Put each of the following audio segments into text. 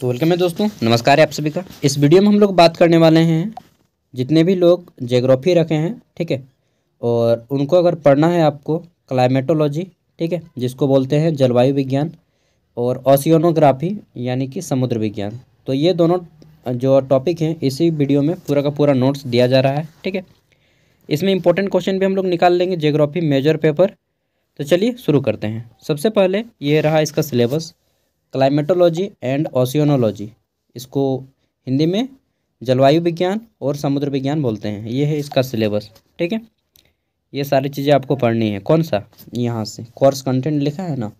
तो वेलकम है दोस्तों नमस्कार है आप सभी का इस वीडियो में हम लोग बात करने वाले हैं जितने भी लोग जेग्राफी रखे हैं ठीक है और उनको अगर पढ़ना है आपको क्लाइमेटोलॉजी ठीक है जिसको बोलते हैं जलवायु विज्ञान और ऑसियोनोग्राफी यानी कि समुद्र विज्ञान तो ये दोनों जो टॉपिक हैं इसी वीडियो में पूरा का पूरा नोट्स दिया जा रहा है ठीक है इसमें इंपॉर्टेंट क्वेश्चन भी हम लोग निकाल लेंगे जेग्राफी मेजर पेपर तो चलिए शुरू करते हैं सबसे पहले ये रहा इसका सिलेबस क्लाइमेटोलॉजी एंड ओशियोनोलॉजी इसको हिंदी में जलवायु विज्ञान और समुद्र विज्ञान बोलते हैं ये है इसका सिलेबस ठीक है ये सारी चीज़ें आपको पढ़नी है कौन सा यहाँ से कोर्स कंटेंट लिखा है ना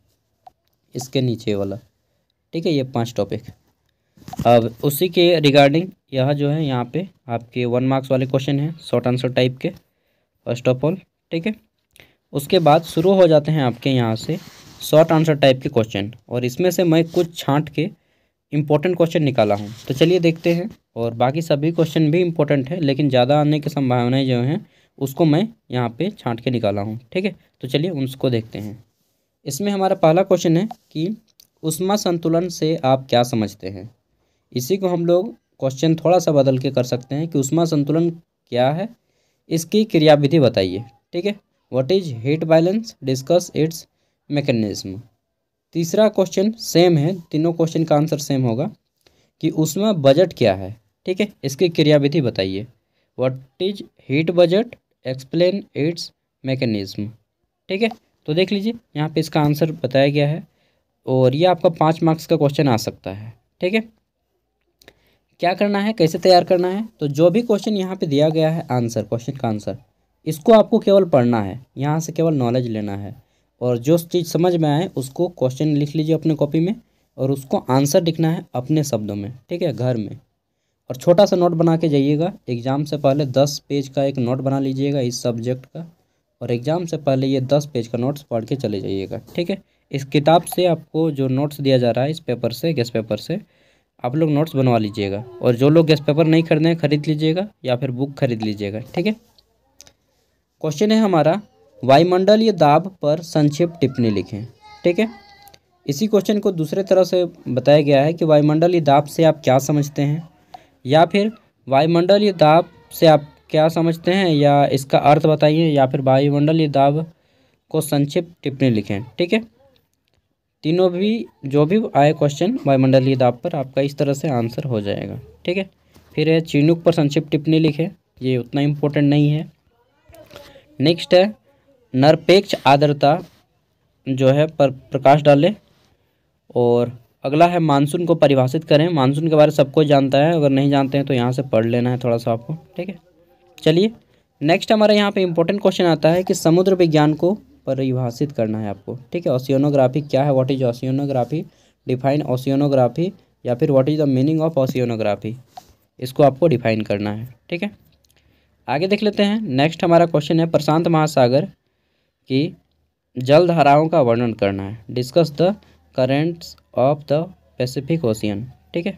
इसके नीचे वाला ठीक है ये पांच टॉपिक अब उसी के रिगार्डिंग यह जो है यहाँ पे आपके वन मार्क्स वाले क्वेश्चन हैं शॉर्ट आंसर टाइप के फर्स्ट ऑफ ऑल ठीक है उसके बाद शुरू हो जाते हैं आपके यहाँ से शॉर्ट आंसर टाइप के क्वेश्चन और इसमें से मैं कुछ छांट के इम्पोर्टेंट क्वेश्चन निकाला हूँ तो चलिए देखते हैं और बाकी सभी क्वेश्चन भी इम्पोर्टेंट है लेकिन ज़्यादा आने की संभावनाएँ जो हैं उसको मैं यहाँ पे छांट के निकाला हूँ ठीक है तो चलिए उसको देखते हैं इसमें हमारा पहला क्वेश्चन है कि उष्मा संतुलन से आप क्या समझते हैं इसी को हम लोग क्वेश्चन थोड़ा सा बदल के कर सकते हैं कि उष्मा संतुलन क्या है इसकी क्रियाविधि बताइए ठीक है what is heat balance discuss its mechanism तीसरा क्वेश्चन सेम है तीनों क्वेश्चन का आंसर सेम होगा कि उसमें बजट क्या है ठीक है इसकी क्रियाविधि बताइए what is heat budget explain its mechanism ठीक है तो देख लीजिए यहाँ पे इसका आंसर बताया गया है और ये आपका पाँच मार्क्स का क्वेश्चन आ सकता है ठीक है क्या करना है कैसे तैयार करना है तो जो भी क्वेश्चन यहाँ पे दिया गया है आंसर क्वेश्चन का आंसर इसको आपको केवल पढ़ना है यहाँ से केवल नॉलेज लेना है और जो चीज़ समझ में आए उसको क्वेश्चन लिख लीजिए अपने कॉपी में और उसको आंसर लिखना है अपने शब्दों में ठीक है घर में और छोटा सा नोट बना के जाइएगा एग्ज़ाम से पहले दस पेज का एक नोट बना लीजिएगा इस सब्जेक्ट का और एग्ज़ाम से पहले ये दस पेज का नोट्स पढ़ के चले जाइएगा ठीक है इस किताब से आपको जो नोट्स दिया जा रहा है इस पेपर से गेस्ट पेपर से आप लोग नोट्स बनवा लीजिएगा और जो लोग गेस्ट पेपर नहीं खरीदें खरीद लीजिएगा या फिर बुक खरीद लीजिएगा ठीक है क्वेश्चन है हमारा वायुमंडलीय दाब पर संक्षिप्त टिप्पणी लिखें ठीक है इसी क्वेश्चन को दूसरे तरह से बताया गया है कि वायुमंडलीय दाब से आप क्या समझते हैं या फिर वायुमंडलीय दाब से आप क्या समझते हैं या इसका अर्थ बताइए या फिर वायुमंडलीय दाब को संक्षिप्त टिप्पणी लिखें ठीक है तीनों भी जो भी आए क्वेश्चन वायुमंडलीय दाब पर आपका इस तरह से आंसर हो जाएगा ठीक है फिर है चिनुक पर संक्षिप्त टिप्पणी लिखें ये उतना इम्पोर्टेंट नहीं है नेक्स्ट है नरपेक्ष आर्द्रता जो है पर प्रकाश डालें और अगला है मानसून को परिभाषित करें मानसून के बारे में सबको जानता है अगर नहीं जानते हैं तो यहाँ से पढ़ लेना है थोड़ा सा आपको ठीक है चलिए नेक्स्ट हमारे यहाँ पे इम्पोर्टेंट क्वेश्चन आता है कि समुद्र विज्ञान को परिभाषित करना है आपको ठीक है ओसियोनोग्राफी क्या है what is oceanography define oceanography या फिर what is the meaning of oceanography इसको आपको डिफाइन करना है ठीक है आगे देख लेते हैं नेक्स्ट हमारा क्वेश्चन है प्रशांत महासागर कि जल धाराओं का वर्णन करना है discuss the currents of the Pacific Ocean ठीक है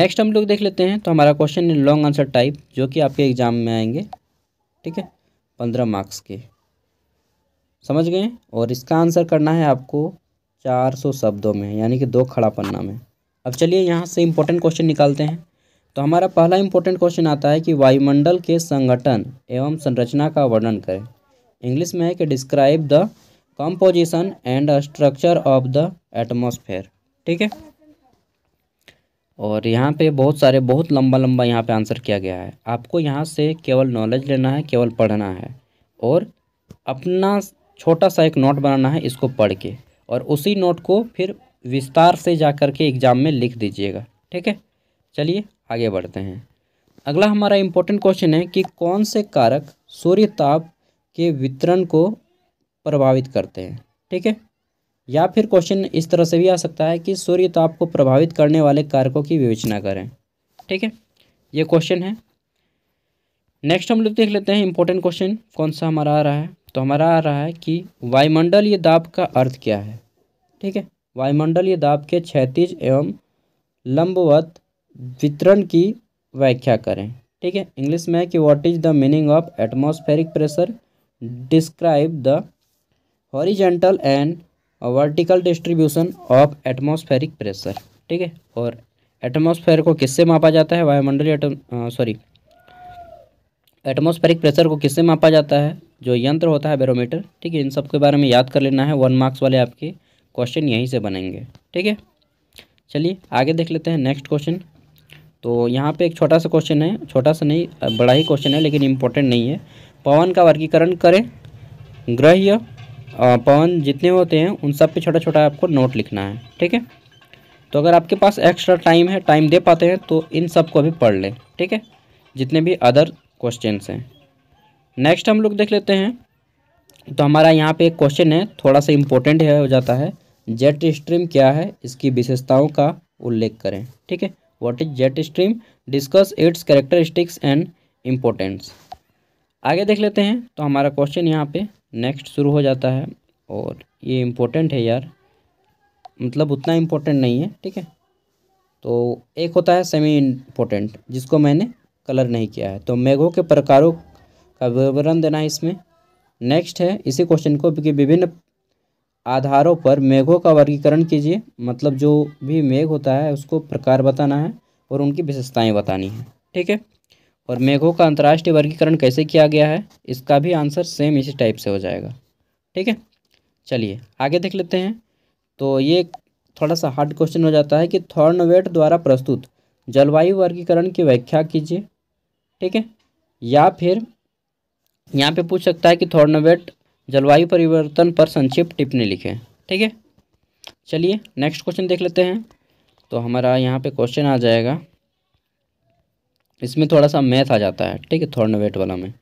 नेक्स्ट हम लोग देख लेते हैं तो हमारा क्वेश्चन है लॉन्ग आंसर टाइप जो कि आपके एग्जाम में आएंगे ठीक है पंद्रह मार्क्स के समझ गए और इसका आंसर करना है आपको चार सौ शब्दों में यानी कि दो खड़ा पन्ना में अब चलिए यहाँ से इम्पोर्टेंट क्वेश्चन निकालते हैं तो हमारा पहला इम्पोर्टेंट क्वेश्चन आता है कि वायुमंडल के संगठन एवं संरचना का वर्णन करें इंग्लिश में है कि describe the composition and structure of the atmosphere ठीक है और यहाँ पे बहुत सारे बहुत लंबा लंबा यहाँ पे आंसर किया गया है आपको यहाँ से केवल नॉलेज लेना है केवल पढ़ना है और अपना छोटा सा एक नोट बनाना है इसको पढ़ के और उसी नोट को फिर विस्तार से जा कर के एग्ज़ाम में लिख दीजिएगा ठीक है चलिए आगे बढ़ते हैं अगला हमारा इम्पोर्टेंट क्वेश्चन है कि कौन से कारक सूर्य ताप के वितरण को प्रभावित करते हैं ठीक है या फिर क्वेश्चन इस तरह से भी आ सकता है कि सूर्य ताप तो को प्रभावित करने वाले कारकों की विवेचना करें ठीक है ये क्वेश्चन है नेक्स्ट हम लोग देख लेते हैं इंपॉर्टेंट क्वेश्चन कौन सा हमारा आ रहा है तो हमारा आ रहा है कि वायुमंडलीय दाब का अर्थ क्या है ठीक है वायुमंडलीय दाब के क्षैतिज एवं लंबवत वितरण की व्याख्या करें ठीक है इंग्लिश में कि what is the meaning of atmospheric pressure describe the horizontal and vertical distribution of atmospheric pressure ठीक है और एटमोसफेयर को किससे मापा जाता है वायुमंडलीय सॉरी एटमोस्फेरिक प्रेशर को किससे मापा जाता है जो यंत्र होता है बैरोमीटर ठीक है इन सब के बारे में याद कर लेना है वन मार्क्स वाले आपके क्वेश्चन यहीं से बनेंगे ठीक है चलिए आगे देख लेते हैं नेक्स्ट क्वेश्चन तो यहाँ पे एक छोटा सा क्वेश्चन है छोटा सा नहीं बड़ा ही क्वेश्चन है लेकिन इम्पोर्टेंट नहीं है पवन का वर्गीकरण करें ग्रह्य पवन जितने होते हैं उन सब पे छोटा छोटा आपको नोट लिखना है ठीक है तो अगर आपके पास एक्स्ट्रा टाइम है टाइम दे पाते हैं तो इन सब को भी पढ़ लें ठीक है जितने भी अदर क्वेश्चंस हैं नेक्स्ट हम लोग देख लेते हैं तो हमारा यहाँ पे एक क्वेश्चन है थोड़ा सा इम्पोर्टेंट है हो जाता है जेट स्ट्रीम क्या है इसकी विशेषताओं का उल्लेख करें ठीक है what is jet stream discuss its characteristics and importance आगे देख लेते हैं तो हमारा क्वेश्चन यहाँ पे नेक्स्ट शुरू हो जाता है और ये इम्पोर्टेंट है यार मतलब उतना इम्पोर्टेंट नहीं है ठीक है तो एक होता है सेमी इम्पोर्टेंट जिसको मैंने कलर नहीं किया है तो मेघों के प्रकारों का विवरण देना है इसमें नेक्स्ट है इसी क्वेश्चन को कि विभिन्न आधारों पर मेघों का वर्गीकरण कीजिए मतलब जो भी मेघ होता है उसको प्रकार बताना है और उनकी विशेषताएं बतानी है ठीक है और मेघों का अंतर्राष्ट्रीय वर्गीकरण कैसे किया गया है इसका भी आंसर सेम इसी टाइप से हो जाएगा ठीक है चलिए आगे देख लेते हैं तो ये थोड़ा सा हार्ड क्वेश्चन हो जाता है कि थॉर्नवेट द्वारा प्रस्तुत जलवायु वर्गीकरण की व्याख्या कीजिए ठीक है या फिर यहाँ पे पूछ सकता है कि थॉर्नवेट जलवायु परिवर्तन पर संक्षिप्त टिप्पणी लिखें ठीक है चलिए नेक्स्ट क्वेश्चन देख लेते हैं तो हमारा यहाँ पे क्वेश्चन आ जाएगा इसमें थोड़ा सा मैथ आ जाता है ठीक है थोड़ा वेट वाला में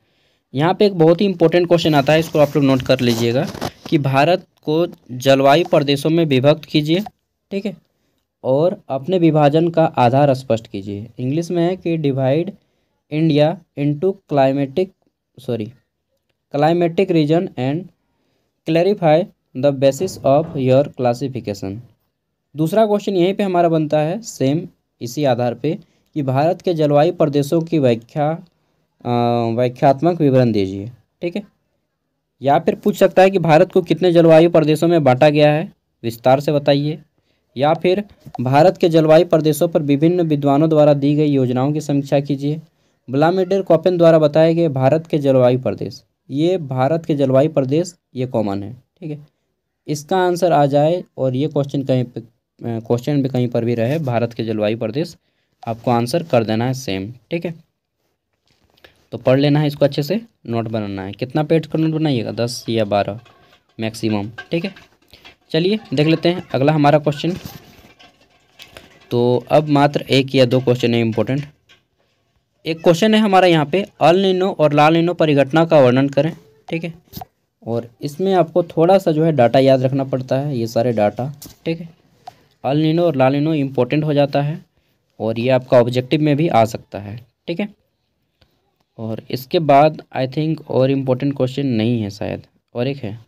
यहाँ पे एक बहुत ही इंपॉर्टेंट क्वेश्चन आता है इसको आप लोग नोट कर लीजिएगा कि भारत को जलवायु प्रदेशों में विभक्त कीजिए ठीक है और अपने विभाजन का आधार स्पष्ट कीजिए इंग्लिश में है कि divide India into climatic sorry climatic region and clarify the basis of your classification दूसरा क्वेश्चन यहीं पे हमारा बनता है सेम इसी आधार पे कि भारत के जलवायु प्रदेशों की व्याख्या व्याख्यात्मक विवरण दीजिए ठीक है या फिर पूछ सकता है कि भारत को कितने जलवायु प्रदेशों में बांटा गया है विस्तार से बताइए या फिर भारत के जलवायु प्रदेशों पर विभिन्न विद्वानों द्वारा दी गई योजनाओं की समीक्षा कीजिए ब्लामेडर कॉपिन द्वारा बताए गए भारत के जलवायु प्रदेश ये भारत के जलवायु प्रदेश ये कॉमन है ठीक है इसका आंसर आ जाए और ये क्वेश्चन कहीं क्वेश्चन भी कहीं पर भी रहे भारत के जलवायु प्रदेश आपको आंसर कर देना है सेम ठीक है तो पढ़ लेना है इसको अच्छे से नोट बनाना है कितना पेज का नोट बनाइएगा दस या बारह मैक्सिमम ठीक है चलिए देख लेते हैं अगला हमारा क्वेश्चन तो अब मात्र एक या दो क्वेश्चन है इम्पोर्टेंट एक क्वेश्चन है हमारा यहाँ पे अल निनो और लाल निनो परिघटना का वर्णन करें ठीक है और इसमें आपको थोड़ा सा जो है डाटा याद रखना पड़ता है ये सारे डाटा ठीक है अल निनो और लाल निनो इम्पोर्टेंट हो जाता है और ये आपका ऑब्जेक्टिव में भी आ सकता है ठीक है और इसके बाद आई थिंक और इम्पोर्टेंट क्वेश्चन नहीं है शायद और एक है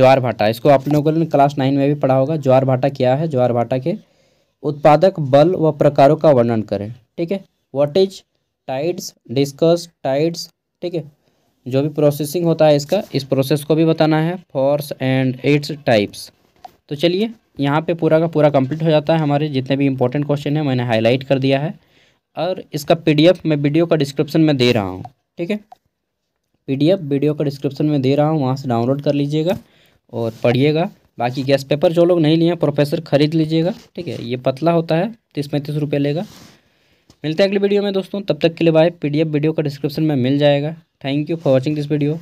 ज्वार भाटा इसको आप लोगों ने क्लास नाइन में भी पढ़ा होगा ज्वार भाटा क्या है ज्वार भाटा के उत्पादक बल व प्रकारों का वर्णन करें ठीक है what is tides discuss tides ठीक है जो भी प्रोसेसिंग होता है इसका इस प्रोसेस को भी बताना है फोर्स एंड एट्स टाइप्स तो चलिए यहाँ पे पूरा का पूरा कंप्लीट हो जाता है हमारे जितने भी इंपॉर्टेंट क्वेश्चन है मैंने हाईलाइट कर दिया है और इसका पीडीएफ मैं वीडियो का डिस्क्रिप्शन में दे रहा हूँ ठीक है पीडीएफ वीडियो का डिस्क्रिप्शन में दे रहा हूँ वहाँ से डाउनलोड कर लीजिएगा और पढ़िएगा बाकी गैस पेपर जो लोग नहीं लिए प्रोफेसर ख़रीद लीजिएगा ठीक है ये पतला होता है तीस पैंतीस रुपये लेगा मिलते हैं अगले वीडियो में दोस्तों तब तक के लिए बाय पीडीएफ वीडियो का डिस्क्रिप्शन में मिल जाएगा thank you for watching this video